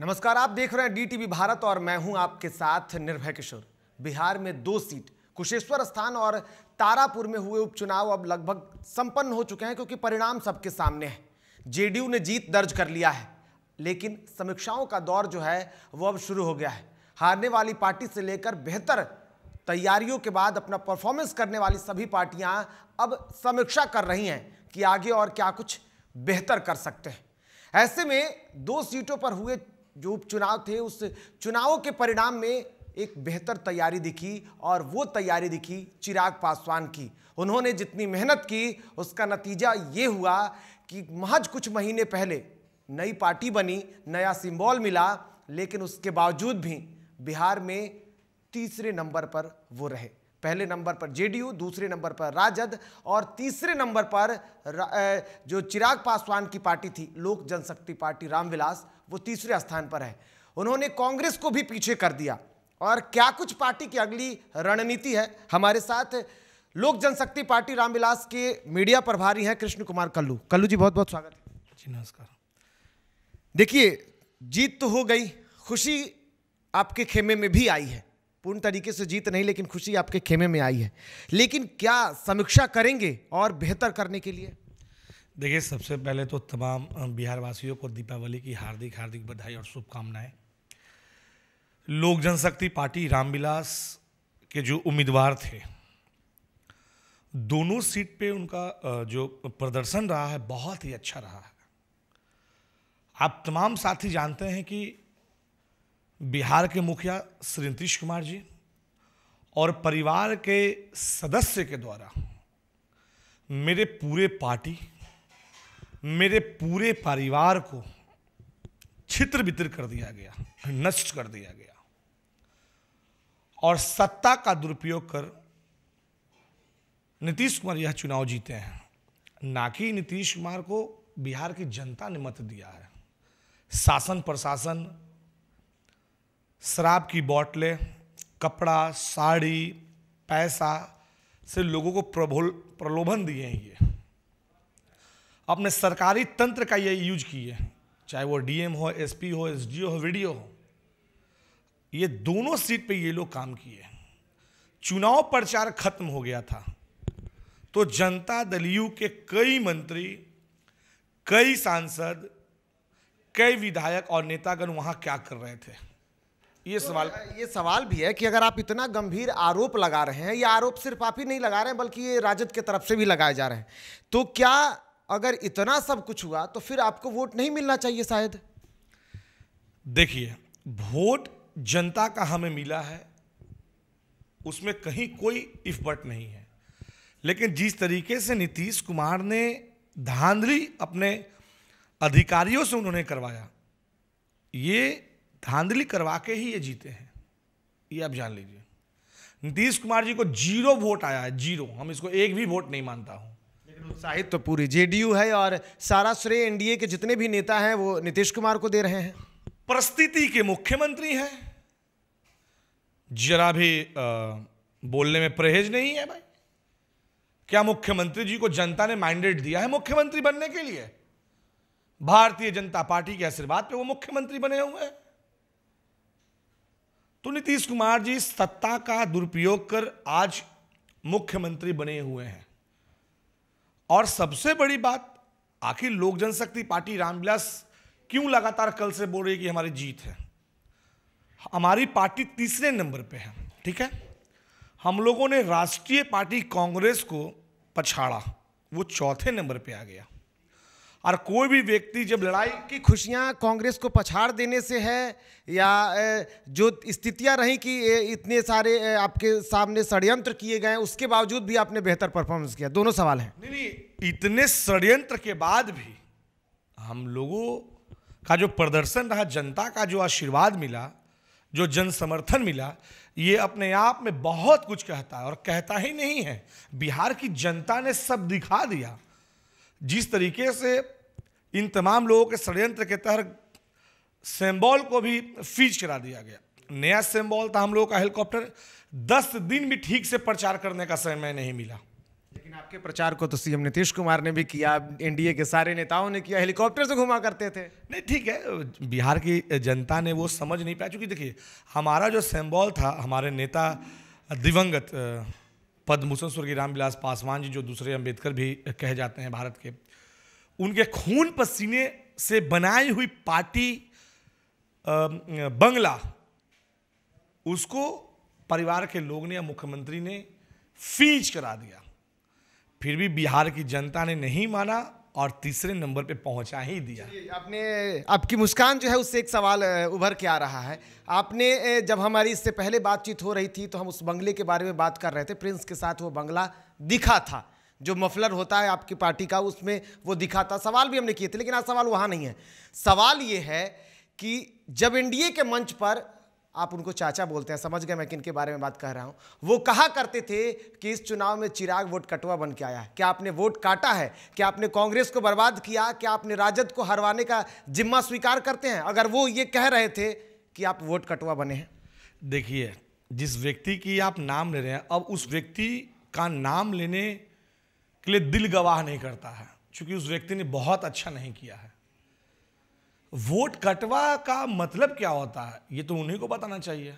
नमस्कार आप देख रहे हैं डीटीवी भारत और मैं हूं आपके साथ निर्भय किशोर बिहार में दो सीट कुशेश्वर स्थान और तारापुर में हुए उपचुनाव अब लगभग संपन्न हो चुके हैं क्योंकि परिणाम सबके सामने है जेडीयू ने जीत दर्ज कर लिया है लेकिन समीक्षाओं का दौर जो है वो अब शुरू हो गया है हारने वाली पार्टी से लेकर बेहतर तैयारियों के बाद अपना परफॉर्मेंस करने वाली सभी पार्टियां अब समीक्षा कर रही हैं कि आगे और क्या कुछ बेहतर कर सकते हैं ऐसे में दो सीटों पर हुए जो उपचुनाव थे उस चुनाव के परिणाम में एक बेहतर तैयारी दिखी और वो तैयारी दिखी चिराग पासवान की उन्होंने जितनी मेहनत की उसका नतीजा ये हुआ कि महज कुछ महीने पहले नई पार्टी बनी नया सिंबल मिला लेकिन उसके बावजूद भी बिहार में तीसरे नंबर पर वो रहे पहले नंबर पर जेडीयू दूसरे नंबर पर राजद और तीसरे नंबर पर जो चिराग पासवान की पार्टी थी लोक जनशक्ति पार्टी रामविलास वो तीसरे स्थान पर है उन्होंने कांग्रेस को भी पीछे कर दिया और क्या कुछ पार्टी की अगली रणनीति है हमारे साथ लोक जनशक्ति पार्टी रामविलास के मीडिया प्रभारी हैं कृष्ण कुमार कल्लू कल्लू जी बहुत बहुत स्वागत है जी नमस्कार देखिए जीत तो हो गई खुशी आपके खेमे में भी आई है पूर्ण तरीके से जीत नहीं लेकिन खुशी आपके खेमे में आई है लेकिन क्या समीक्षा करेंगे और बेहतर करने के लिए देखिए सबसे पहले तो तमाम बिहार वासियों को दीपावली की हार्दिक हार्दिक बधाई और शुभकामनाएं लोक जनशक्ति पार्टी रामविलास के जो उम्मीदवार थे दोनों सीट पे उनका जो प्रदर्शन रहा है बहुत ही अच्छा रहा है आप तमाम साथी जानते हैं कि बिहार के मुखिया श्री नीतीश कुमार जी और परिवार के सदस्य के द्वारा मेरे पूरे पार्टी मेरे पूरे परिवार को छित्र बितर कर दिया गया नष्ट कर दिया गया और सत्ता का दुरुपयोग कर नीतीश कुमार यह चुनाव जीते हैं ना कि नीतीश कुमार को बिहार की जनता ने मत दिया है शासन प्रशासन शराब की बोतलें कपड़ा साड़ी पैसा से लोगों को प्रभोल प्रलोभन दिए हैं ये अपने सरकारी तंत्र का ये यूज किए चाहे वो डीएम हो एसपी हो एसडीओ हो वीडियो हो ये दोनों सीट पे ये लोग काम किए चुनाव प्रचार खत्म हो गया था तो जनता दल यू के कई मंत्री कई सांसद कई विधायक और नेतागण वहाँ क्या कर रहे थे ये तो सवाल ये सवाल भी है कि अगर आप इतना गंभीर आरोप लगा रहे हैं ये आरोप सिर्फ आप ही नहीं लगा रहे हैं बल्कि ये राजद के तरफ से भी लगाए जा रहे हैं तो क्या अगर इतना सब कुछ हुआ तो फिर आपको वोट नहीं मिलना चाहिए शायद देखिए वोट जनता का हमें मिला है उसमें कहीं कोई इफ बट नहीं है लेकिन जिस तरीके से नीतीश कुमार ने धांधली अपने अधिकारियों से उन्होंने करवाया ये धांधली करवा के ही ये जीते हैं ये आप जान लीजिए नीतीश कुमार जी को जीरो वोट आया है जीरो हम इसको एक भी वोट नहीं मानता हूँ प्रोत्साहित तो पूरी जेडीयू है और सारा श्रेय एनडीए के जितने भी नेता हैं वो नीतीश कुमार को दे रहे हैं परिस्थिति के मुख्यमंत्री हैं जरा भी आ, बोलने में परहेज नहीं है भाई क्या मुख्यमंत्री जी को जनता ने माइंडेड दिया है मुख्यमंत्री बनने के लिए भारतीय जनता पार्टी के आशीर्वाद पे वो मुख्यमंत्री बने हुए हैं तो नीतीश कुमार जी सत्ता का दुरुपयोग कर आज मुख्यमंत्री बने हुए हैं और सबसे बड़ी बात आखिर लोक जनशक्ति पार्टी रामविलास क्यों लगातार कल से बोल रही है कि हमारी जीत है हमारी पार्टी तीसरे नंबर पे है ठीक है हम लोगों ने राष्ट्रीय पार्टी कांग्रेस को पछाड़ा वो चौथे नंबर पे आ गया और कोई भी व्यक्ति जब लड़ाई की खुशियां कांग्रेस को पछाड़ देने से है या जो स्थितियां रही कि इतने सारे आपके सामने षड्यंत्र किए गए उसके बावजूद भी आपने बेहतर परफॉर्मेंस किया दोनों सवाल हैं नहीं नहीं इतने षड्यंत्र के बाद भी हम लोगों का जो प्रदर्शन रहा जनता का जो आशीर्वाद मिला जो जन समर्थन मिला ये अपने आप में बहुत कुछ कहता है और कहता ही नहीं है बिहार की जनता ने सब दिखा दिया जिस तरीके से इन तमाम लोगों के षडयंत्र के तहत सेम्बॉल को भी फीज करा दिया गया नया सेम्बॉल था हम लोगों का हेलीकॉप्टर दस दिन भी ठीक से प्रचार करने का समय नहीं मिला लेकिन आपके प्रचार को तो सीएम नीतीश कुमार ने भी किया एनडीए के सारे नेताओं ने किया हेलीकॉप्टर से घुमा करते थे नहीं ठीक है बिहार की जनता ने वो समझ नहीं पाया चूंकि देखिए हमारा जो सेम्बॉल था हमारे नेता दिवंगत पद्मभूषण स्वर्गीय रामविलास पासवान जी जो दूसरे अंबेडकर भी कहे जाते हैं भारत के उनके खून पसीने से बनाई हुई पार्टी बंगला उसको परिवार के लोग ने या मुख्यमंत्री ने फीच करा दिया फिर भी बिहार की जनता ने नहीं माना और तीसरे नंबर पे पहुंचा ही दिया आपने आपकी मुस्कान जो है उससे एक सवाल उभर के आ रहा है आपने जब हमारी इससे पहले बातचीत हो रही थी तो हम उस बंगले के बारे में बात कर रहे थे प्रिंस के साथ वो बंगला दिखा था जो मफलर होता है आपकी पार्टी का उसमें वो दिखा था सवाल भी हमने किए थे लेकिन आज सवाल वहाँ नहीं है सवाल ये है कि जब एनडीए के मंच पर आप उनको चाचा बोलते हैं समझ गए मैं किन के बारे में बात कर रहा हूँ वो कहा करते थे कि इस चुनाव में चिराग वोट कटुआ बन के आया है क्या आपने वोट काटा है क्या आपने कांग्रेस को बर्बाद किया क्या आपने राजद को हरवाने का जिम्मा स्वीकार करते हैं अगर वो ये कह रहे थे कि आप वोट कटुआ बने हैं देखिए जिस व्यक्ति की आप नाम ले रहे हैं अब उस व्यक्ति का नाम लेने के लिए दिल गवाह नहीं करता है क्योंकि उस व्यक्ति ने बहुत अच्छा नहीं किया है वोट कटवा का मतलब क्या होता है ये तो उन्हीं को बताना चाहिए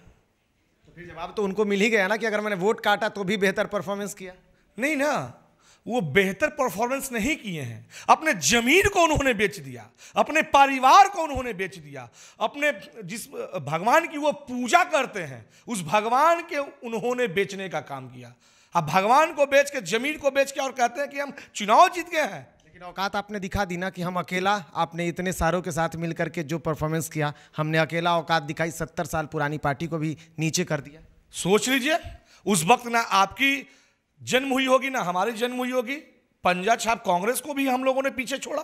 तो फिर जवाब तो उनको मिल ही गया ना कि अगर मैंने वोट काटा तो भी बेहतर परफॉर्मेंस किया नहीं ना वो बेहतर परफॉर्मेंस नहीं किए हैं अपने जमीन को उन्होंने बेच दिया अपने परिवार को उन्होंने बेच दिया अपने जिस भगवान की वो पूजा करते हैं उस भगवान के उन्होंने बेचने का काम किया अब भगवान को बेच के जमीन को बेच के और कहते हैं कि हम चुनाव जीत गए हैं लेकिन औकात आपने दिखा दी ना कि हम अकेला आपने इतने सारों के साथ मिलकर के जो परफॉर्मेंस किया हमने अकेला औकात दिखाई सत्तर साल पुरानी पार्टी को भी नीचे कर दिया सोच लीजिए उस वक्त ना आपकी जन्म हुई होगी ना हमारी जन्म हुई होगी पंजा छाप कांग्रेस को भी हम लोगों ने पीछे छोड़ा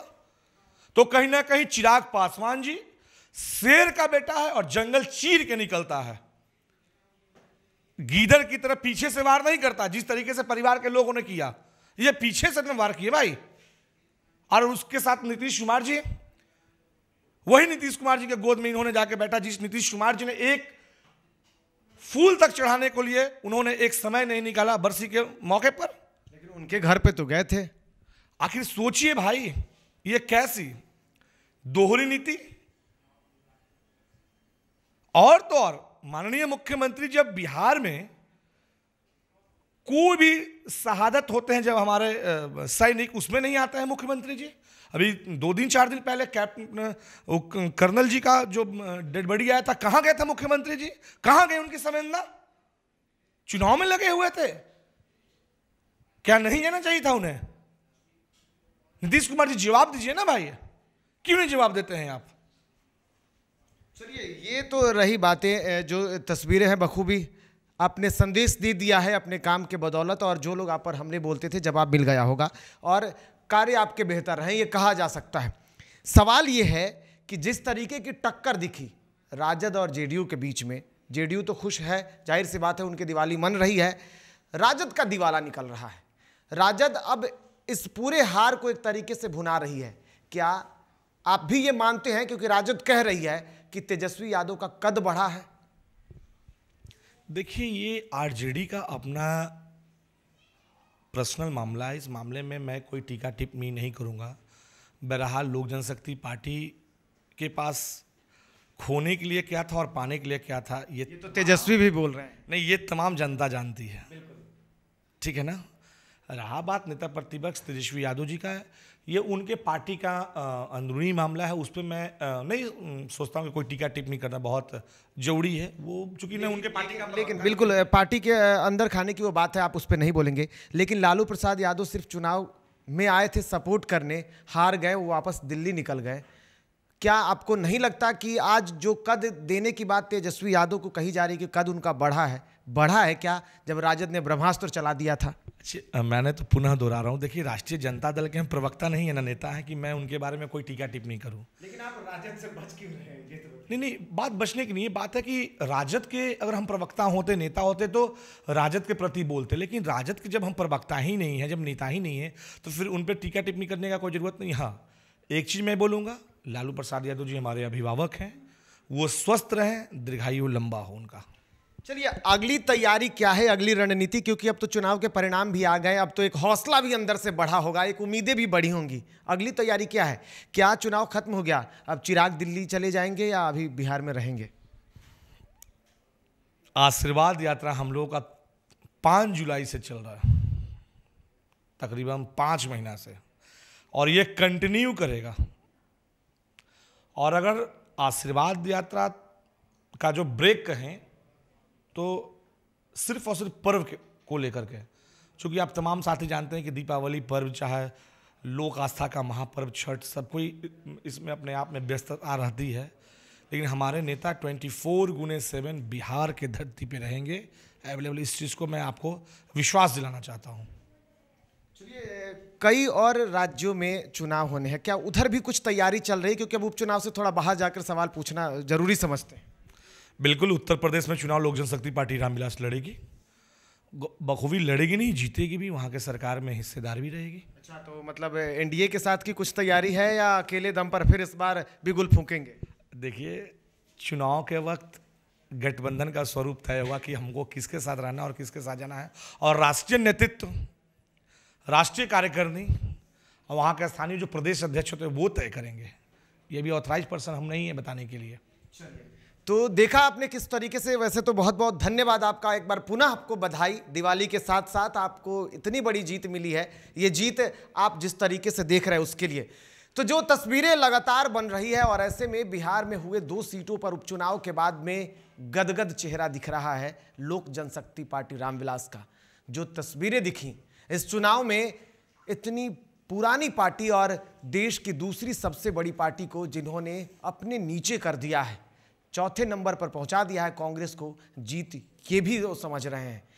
तो कहीं ना कहीं चिराग पासवान जी शेर का बेटा है और जंगल चीर के निकलता है गीदर की तरह पीछे से वार नहीं करता जिस तरीके से परिवार के लोगों ने किया ये पीछे से वार किए भाई और उसके साथ नीतीश कुमार जी वही नीतीश कुमार जी के गोद में इन्होंने जाके बैठा जिस नीतीश कुमार जी ने एक फूल तक चढ़ाने को लिए उन्होंने एक समय नहीं निकाला बरसी के मौके पर लेकिन उनके घर पे तो गए थे आखिर सोचिए भाई ये कैसी दोहरी नीति और तो और माननीय मुख्यमंत्री जब बिहार में कोई भी शहादत होते हैं जब हमारे सैनिक उसमें नहीं आता है मुख्यमंत्री जी अभी दो दिन चार दिन पहले कैप्टन कर्नल जी का जो डेड बॉडी आया था कहाँ गए थे मुख्यमंत्री जी कहाँ गए उनकी संवेदना चुनाव में लगे हुए थे क्या नहीं जाना चाहिए था उन्हें नीतीश कुमार जी जवाब दीजिए ना भाई क्यों नहीं जवाब देते हैं आप चलिए ये तो रही बातें जो तस्वीरें हैं बखूबी आपने संदेश दे दिया है अपने काम के बदौलत और जो लोग आप पर हमले बोलते थे जवाब मिल गया होगा और कार्य आपके बेहतर हैं ये कहा जा सकता है सवाल ये है कि जिस तरीके की टक्कर दिखी राजद और जेडीयू के बीच में जेडीयू तो खुश है जाहिर सी बात है उनकी दिवाली मन रही है राजद का दिवाला निकल रहा है राजद अब इस पूरे हार को एक तरीके से भुना रही है क्या आप भी ये मानते हैं क्योंकि राजद कह रही है कि तेजस्वी यादव का कद बढ़ा है देखिए ये आरजेडी का अपना पर्सनल मामला है इस मामले में मैं कोई टीका टिप्पणी नहीं करूँगा बहरहाल लोक जनशक्ति पार्टी के पास खोने के लिए क्या था और पाने के लिए क्या था ये, ये तो तेजस्वी भी बोल रहे हैं नहीं ये तमाम जनता जानती है ठीक है ना रहा बात नेता प्रतिपक्ष तेजस्वी यादव जी का है ये उनके पार्टी का अंदरूनी मामला है उस पर मैं नहीं सोचता हूँ कि कोई टीका टिप्पणी करना बहुत जरूरी है वो चूंकि मैं उनके पार्टी का लेकिन बिल्कुल पार्टी के अंदर खाने की वो बात है आप उस पर नहीं बोलेंगे लेकिन लालू प्रसाद यादव सिर्फ चुनाव में आए थे सपोर्ट करने हार गए वो वापस दिल्ली निकल गए क्या आपको नहीं लगता कि आज जो कद देने की बात तेजस्वी यादव को कही जा रही है कि कद उनका बढ़ा है बढ़ा है क्या जब राजद ने ब्रह्मास्त्र चला दिया था मैंने तो पुनः दोहरा रहा हूँ देखिए राष्ट्रीय जनता दल के हम प्रवक्ता नहीं है ना नेता है कि मैं उनके बारे में कोई टीका टिप्पणी करूँ लेकिन आप राजद से बच क्यों रहे हैं तो नहीं नहीं बात बचने की नहीं बात है कि राजद के अगर हम प्रवक्ता होते नेता होते तो राजद के प्रति बोलते लेकिन राजद के जब हम प्रवक्ता ही नहीं है जब नेता ही नहीं है तो फिर उन पर टीका टिप्पणी करने का कोई ज़रूरत नहीं हाँ एक चीज़ मैं बोलूँगा लालू प्रसाद यादव जी हमारे अभिभावक हैं वो स्वस्थ रहें दीर्घायु लंबा हो उनका चलिए अगली तैयारी क्या है अगली रणनीति क्योंकि अब तो चुनाव के परिणाम भी आ गए अब तो एक हौसला भी अंदर से बढ़ा होगा एक उम्मीदें भी बढ़ी होंगी अगली तैयारी क्या है क्या चुनाव खत्म हो गया अब चिराग दिल्ली चले जाएंगे या अभी बिहार में रहेंगे आशीर्वाद यात्रा हम लोगों का पाँच जुलाई से चल रहा है तकरीबन पाँच महीना से और ये कंटिन्यू करेगा और अगर आशीर्वाद यात्रा का जो ब्रेक कहें तो सिर्फ और सिर्फ पर्व को लेकर के चूँकि आप तमाम साथी जानते हैं कि दीपावली पर्व चाहे लोक आस्था का महापर्व छठ सब कोई इसमें अपने आप में व्यस्तता रहती है लेकिन हमारे नेता ट्वेंटी फोर गुने सेवन बिहार के धरती पे रहेंगे अवेलेबल इस चीज़ को मैं आपको विश्वास दिलाना चाहता हूँ चलिए कई और राज्यों में चुनाव होने हैं क्या उधर भी कुछ तैयारी चल रही है क्योंकि अब उपचुनाव से थोड़ा बाहर जाकर सवाल पूछना जरूरी समझते हैं बिल्कुल उत्तर प्रदेश में चुनाव लोक जनशक्ति पार्टी रामविलास लड़ेगी बखूबी लड़ेगी नहीं जीतेगी भी वहाँ के सरकार में हिस्सेदार भी रहेगी अच्छा तो मतलब एनडीए के साथ की कुछ तैयारी है या अकेले दम पर फिर इस बार बिगुल फूकेंगे देखिए चुनाव के वक्त गठबंधन का स्वरूप तय हुआ कि हमको किसके साथ रहना और किसके साथ जाना है और राष्ट्रीय नेतृत्व राष्ट्रीय कार्यकारिणी और वहाँ के स्थानीय जो प्रदेश अध्यक्ष होते हैं वो तय करेंगे ये भी ऑथराइज पर्सन हम नहीं है बताने के लिए तो देखा आपने किस तरीके से वैसे तो बहुत बहुत धन्यवाद आपका एक बार पुनः आपको बधाई दिवाली के साथ साथ आपको इतनी बड़ी जीत मिली है ये जीत आप जिस तरीके से देख रहे हैं उसके लिए तो जो तस्वीरें लगातार बन रही है और ऐसे में बिहार में हुए दो सीटों पर उपचुनाव के बाद में गदगद चेहरा दिख रहा है लोक जनशक्ति पार्टी रामविलास का जो तस्वीरें दिखी इस चुनाव में इतनी पुरानी पार्टी और देश की दूसरी सबसे बड़ी पार्टी को जिन्होंने अपने नीचे कर दिया है चौथे नंबर पर पहुंचा दिया है कांग्रेस को जीत ये भी वो समझ रहे हैं